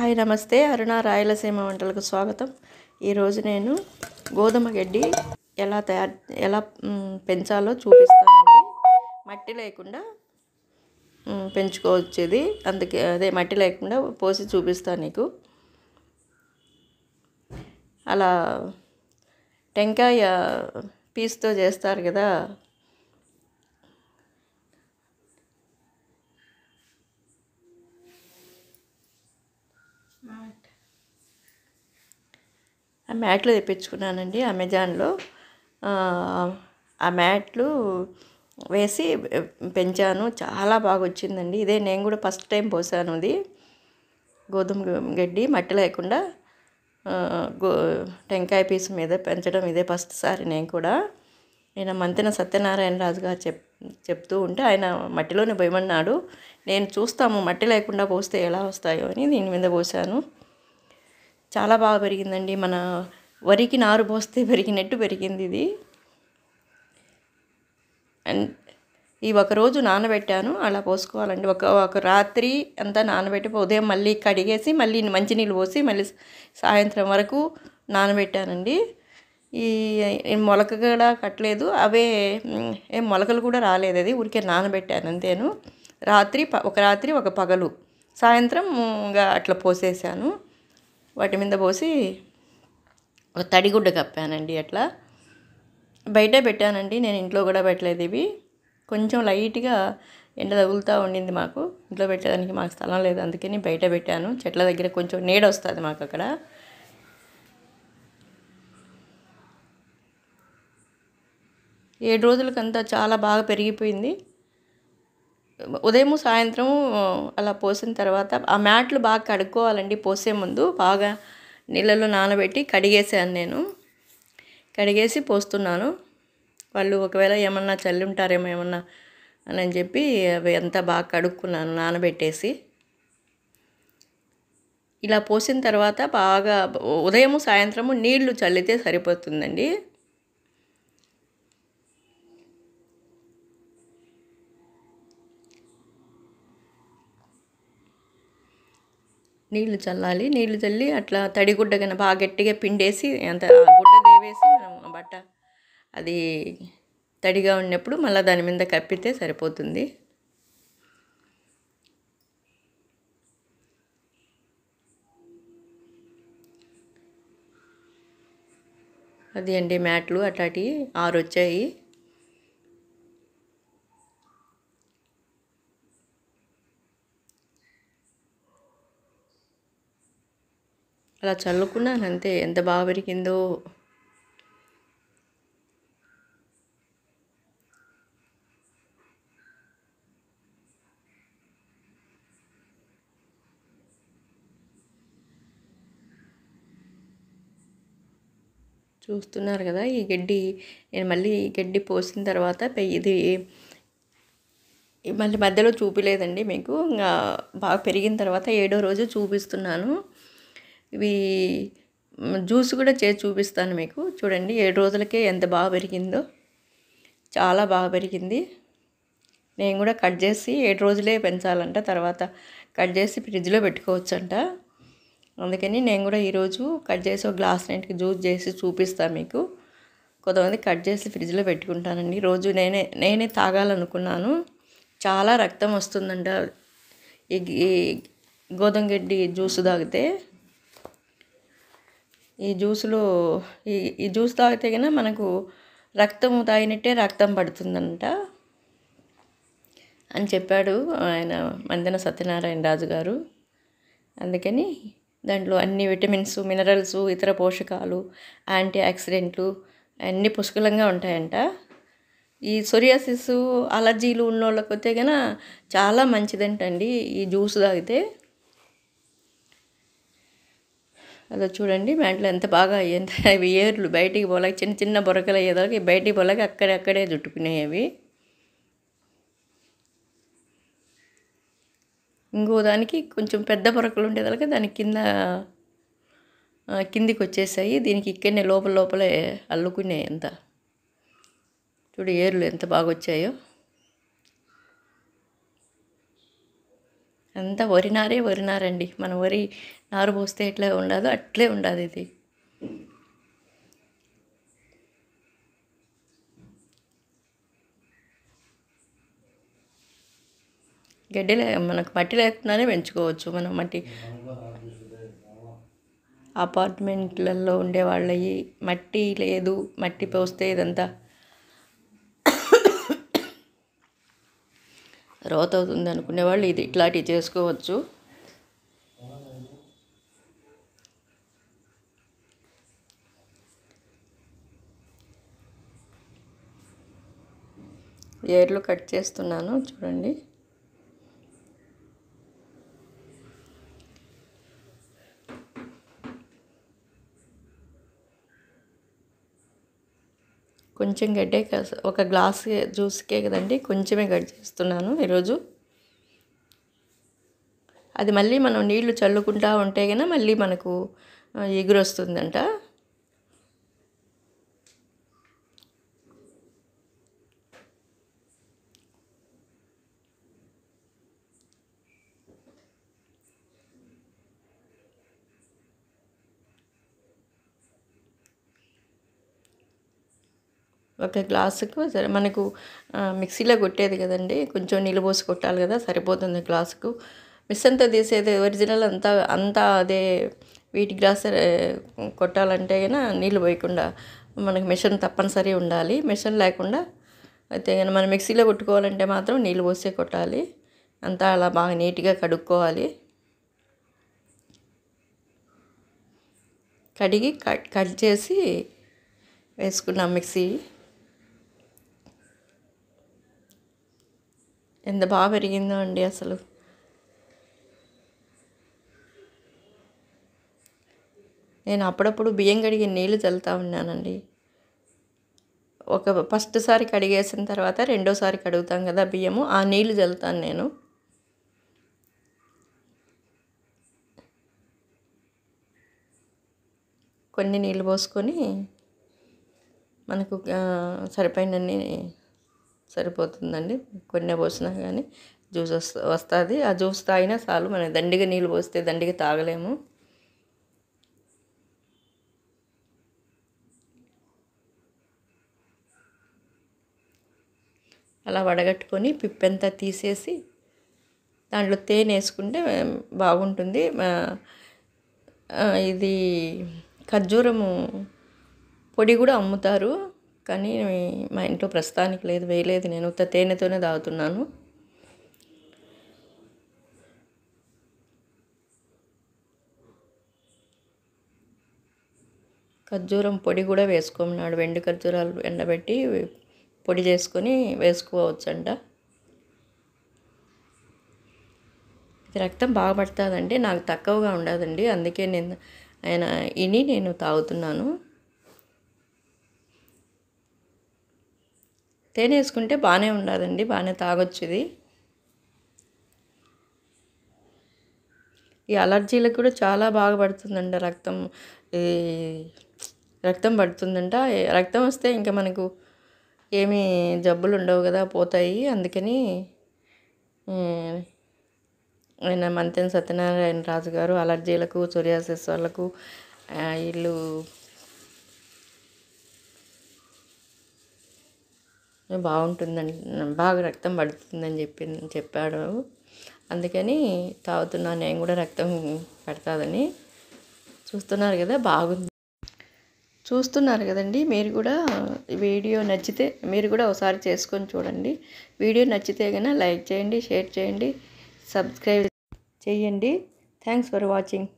hi నమస్తే అరుణ రాయలసీమ వంటలకు స్వాగతం ఈరోజు నేను గోధుమ గడ్డి ఎలా తయారు ఎలా పెంచాలో చూపిస్తానండి మట్టి లేకుండా పెంచుకోవచ్చేది అందుకే అదే మట్టి లేకుండా పోసి చూపిస్తాను నీకు అలా టెంకాయ పీస్తో చేస్తారు కదా ఆ మ్యాట్లు తెప్పించుకున్నానండి అమెజాన్లో ఆ మ్యాట్లు వేసి పెంచాను చాలా బాగా వచ్చిందండి ఇదే నేను కూడా ఫస్ట్ టైం పోసాను ఇది గోధుమ గడ్డి మట్టి లేకుండా గో టెంకాయ పీస్ మీద పెంచడం ఇదే ఫస్ట్ సారి నేను కూడా నేను మంతెన సత్యనారాయణ రాజు గారు చెప్ చెప్తూ ఉంటే ఆయన మట్టిలోనే పోయమన్నాడు నేను చూస్తాము మట్టి లేకుండా పోస్తే ఎలా వస్తాయో అని దీని మీద పోసాను చాలా బాగా పెరిగిందండి మన వరికి నారు పోస్తే పెరిగినట్టు పెరిగింది ఇది అండ్ ఈ ఒకరోజు నానబెట్టాను అలా పోసుకోవాలండి ఒక ఒక రాత్రి అంతా నానబెట్టి ఉదయం మళ్ళీ కడిగేసి మళ్ళీ మంచినీళ్ళు పోసి మళ్ళీ సాయంత్రం వరకు నానబెట్టానండి ఈ మొలక కూడా కట్టలేదు అవే ఏం మొలకలు కూడా రాలేదు అది ఊరికే నానబెట్టాను అంతేను రాత్రి ఒక రాత్రి ఒక పగలు సాయంత్రం ఇంకా అట్లా పోసేసాను వాటి మీద పోసి ఒక తడిగుడ్డ కప్పానండి అట్లా బయట పెట్టానండి నేను ఇంట్లో కూడా పెట్టలేదు ఇవి కొంచెం లైట్గా ఎండ తగులుతూ ఉండింది మాకు ఇంట్లో పెట్టడానికి మాకు స్థలం లేదు అందుకని బయట పెట్టాను చెట్ల దగ్గర కొంచెం నీడ వస్తుంది మాకు అక్కడ ఏడు రోజులకంతా చాలా బాగా పెరిగిపోయింది ఉదయము సాయంత్రము అలా పోసిన తర్వాత ఆ మ్యాట్లు బాగా కడుక్కోవాలండి పోసే ముందు బాగా నీళ్ళలో నానబెట్టి కడిగేసాను నేను కడిగేసి పోస్తున్నాను వాళ్ళు ఒకవేళ ఏమన్నా ఉంటారేమో ఏమన్నా అని చెప్పి అవి అంతా బాగా కడుక్కున్నాను నానబెట్టేసి ఇలా పోసిన తర్వాత బాగా ఉదయం సాయంత్రము నీళ్లు చల్లితే సరిపోతుందండి నీళ్లు చల్లాలి నీళ్లు చల్లి అట్లా తడి గుడ్డ కన్నా బాగా గట్టిగా పిండేసి అంత గుడ్డ దేవేసి మనం బట్ట అది తడిగా ఉన్నప్పుడు మళ్ళీ దాని మీద కప్పితే సరిపోతుంది అది అండి మ్యాట్లు అట్లాంటివి ఆరు వచ్చాయి అలా చల్లుకున్నాను అంతే ఎంత బాగా పెరిగిందో చూస్తున్నారు కదా ఈ గడ్డి నేను మళ్ళీ గడ్డి పోసిన తర్వాత ఇది మళ్ళీ మధ్యలో చూపిలేదండి మీకు ఇంకా బాగా పెరిగిన తర్వాత ఏడో రోజు చూపిస్తున్నాను ఇవి జ్యూస్ కూడా చేసి చూపిస్తాను మీకు చూడండి ఏడు రోజులకే ఎంత బాగా పెరిగిందో చాలా బాగా పెరిగింది నేను కూడా కట్ చేసి ఏడు రోజులే పెంచాలంట తర్వాత కట్ చేసి ఫ్రిడ్జ్లో పెట్టుకోవచ్చంట అందుకని నేను కూడా ఈరోజు కట్ చేసి ఒక గ్లాస్ నైట్కి జ్యూస్ చేసి చూపిస్తాను మీకు కొంతమంది కట్ చేసి ఫ్రిడ్జ్లో పెట్టుకుంటానండి రోజు నేనే నేనే తాగాలనుకున్నాను చాలా రక్తం వస్తుందంట ఈ గోధుమ గడ్డి జ్యూస్ తాగితే ఈ జ్యూస్లో ఈ ఈ జ్యూస్ తాగితే కన్నా మనకు రక్తం తాగినట్టే రక్తం పడుతుందంట అని చెప్పాడు ఆయన మందన సత్యనారాయణ రాజు గారు అందుకని దాంట్లో అన్ని విటమిన్స్ మినరల్స్ ఇతర పోషకాలు యాంటీ ఆక్సిడెంట్లు అన్నీ పుష్కలంగా ఉంటాయంట ఈ సొరియాసిస్ అలర్జీలు ఉన్న వాళ్ళకి వస్తే చాలా మంచిదంటండి ఈ జ్యూస్ తాగితే అదో చూడండి మ్యాంట్లు ఎంత బాగా ఎంత అవి ఏర్లు బయటికి పోలేక చిన్న చిన్న బొరకలు అయ్యేదానికి బయటికి పోలేక అక్కడే అక్కడే చుట్టుకునేవి ఇంకో దానికి కొంచెం పెద్ద బొరకలు ఉండేదానికి దాని కింద కిందికి వచ్చేసాయి దీనికి ఇక్కడనే లోపల లోపలే అల్లుకునే ఎంత చూడు ఏర్లు ఎంత బాగా వచ్చాయో అంతా వరినారే వరినారండి మన వరి నారు పోస్తే ఎట్లా ఉండదు అట్లే ఉండదు ఇది గడ్డి లే మనకు మట్టి లేకుండానే పెంచుకోవచ్చు మనం మట్టి అపార్ట్మెంట్లలో ఉండే వాళ్ళవి మట్టి లేదు మట్టి పోస్తే ఇదంతా రోత్ అవుతుంది అనుకునే వాళ్ళు ఇది ఇట్లాంటివి చేసుకోవచ్చు ఏర్లు కట్ చేస్తున్నాను చూడండి కొంచెం గడ్డే ఒక గ్లాస్ జ్యూస్కే కదండి కొంచెమే గడ్ చేస్తున్నాను ఈరోజు అది మళ్ళీ మనం నీళ్లు చల్లుకుంటా ఉంటే కన్నా మళ్ళీ మనకు ఎగురొస్తుందంట ఒక గ్లాసుకు సరే మనకు మిక్సీలో కొట్టేది కదండి కొంచెం నీళ్ళు పోసి కొట్టాలి కదా సరిపోతుంది గ్లాసుకు మిస్ అంతా తీసేది ఒరిజినల్ అంతా అంతా అదే వీటి గ్లాస్ కొట్టాలంటే కన్నా నీళ్ళు పోయకుండా మనకు మిషన్ తప్పనిసరి ఉండాలి మిషన్ లేకుండా అయితే కానీ మనం మిక్సీలో కొట్టుకోవాలంటే మాత్రం నీళ్ళు పోసే కొట్టాలి అంతా అలా బాగా నీట్గా కడుక్కోవాలి కడిగి కట్ కట్ చేసి వేసుకున్నాం మిక్సీ ఎంత బాగా పెరిగిందో అండి అసలు నేను అప్పుడప్పుడు బియ్యం కడిగి నీళ్ళు చల్లుతూ ఉన్నానండి ఒక ఫస్ట్ సారి కడిగేసిన తర్వాత రెండోసారి కడుగుతాం కదా బియ్యము ఆ నీళ్ళు చల్లుతాను నేను కొన్ని నీళ్ళు పోసుకొని మనకు సరిపోయినన్ని సరిపోతుందండి కొన్ని పోసినా కానీ జ్యూస్ వస్తుంది ఆ జ్యూస్ తాగినా చాలు మనం దండిగా నీళ్ళు పోస్తే దండిగా తాగలేము అలా వడగట్టుకొని పిప్పంతా తీసేసి దాంట్లో తేనె వేసుకుంటే బాగుంటుంది ఇది ఖర్జూరము పొడి కూడా అమ్ముతారు కానీ మా ఇంట్లో ప్రస్తుతానికి లేదు వేయలేదు నేను ఉత్త తేనెతోనే తాగుతున్నాను ఖర్జూరం పొడి కూడా వేసుకోమన్నాడు వెండి ఖర్జూరాలు ఎండబెట్టి పొడి చేసుకొని వేసుకోవచ్చంట ఇది రక్తం బాగా పడుతుందండి నాకు తక్కువగా ఉండదండి అందుకే నేను ఆయన ఇని నేను తాగుతున్నాను తేనె వేసుకుంటే బాగానే ఉండదండి బాగానే తాగొచ్చు ఇది ఈ అలర్జీలకు కూడా చాలా బాగా పడుతుందంట రక్తం ఈ రక్తం పడుతుందంట రక్తం వస్తే ఇంకా మనకు ఏమీ జబ్బులు ఉండవు కదా పోతాయి అందుకని ఆయన మంతెన్ సత్యనారాయణ రాజు గారు అలర్జీలకు సోరియాసిస్ వాళ్ళకు వీళ్ళు బాగుంటుందని బాగా రక్తం పడుతుందని చెప్పి చెప్పాడు అందుకని తాగుతున్నా నేను కూడా రక్తం పెడతాదని చూస్తున్నారు కదా బాగుంది చూస్తున్నారు కదండి మీరు కూడా వీడియో నచ్చితే మీరు కూడా ఒకసారి చేసుకొని చూడండి వీడియో నచ్చితే కనుక లైక్ చేయండి షేర్ చేయండి సబ్స్క్రైబ్ చేయండి థ్యాంక్స్ ఫర్ వాచింగ్